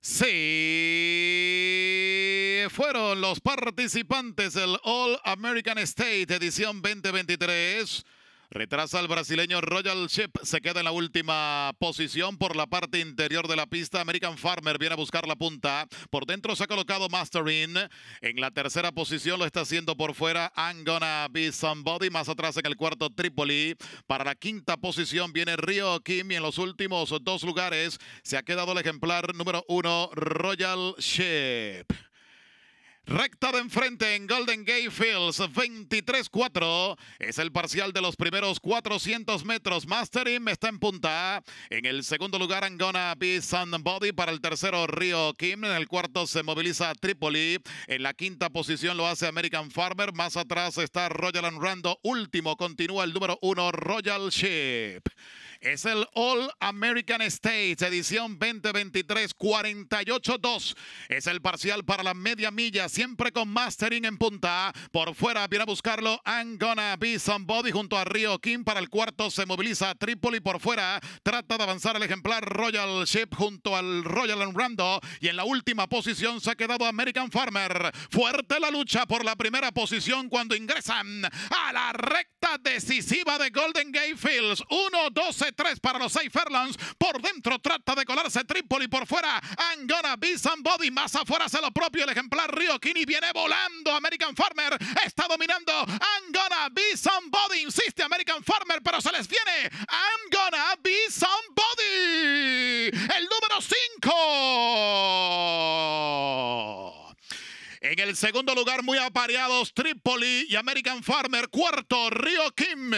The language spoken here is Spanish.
Sí, fueron los participantes del All American State edición 2023. Retrasa al brasileño Royal Ship. Se queda en la última posición por la parte interior de la pista. American Farmer viene a buscar la punta. Por dentro se ha colocado Mastering. En la tercera posición lo está haciendo por fuera. I'm gonna be somebody. Más atrás en el cuarto Tripoli. Para la quinta posición viene Rio Kim. Y en los últimos dos lugares se ha quedado el ejemplar número uno, Royal Ship. Recta de enfrente en Golden Gate Fields, 23-4. Es el parcial de los primeros 400 metros. mastering está en punta. En el segundo lugar, Angona B. Body Para el tercero, Rio Kim. En el cuarto se moviliza Tripoli. En la quinta posición lo hace American Farmer. Más atrás está Royal and Rando. Último continúa el número uno, Royal Ship. Es el All American States, edición 2023, 48-2. Es el parcial para la media milla, siempre con mastering en punta. Por fuera viene a buscarlo I'm Gonna Be Somebody junto a Rio King. Para el cuarto se moviliza Tripoli por fuera. Trata de avanzar el ejemplar Royal Ship junto al Royal Rando. Y en la última posición se ha quedado American Farmer. Fuerte la lucha por la primera posición cuando ingresan a la recta decisiva de Golden Gate Fields. 1, 12, 3 para los 6 Fairlands. Por dentro trata de colarse Trípoli por fuera. gonna Be Body Más afuera se lo propio el ejemplar Rio Kini. Viene volando American Farmer. Está dominando. En el segundo lugar, muy apareados, Tripoli y American Farmer. Cuarto, Río Kim.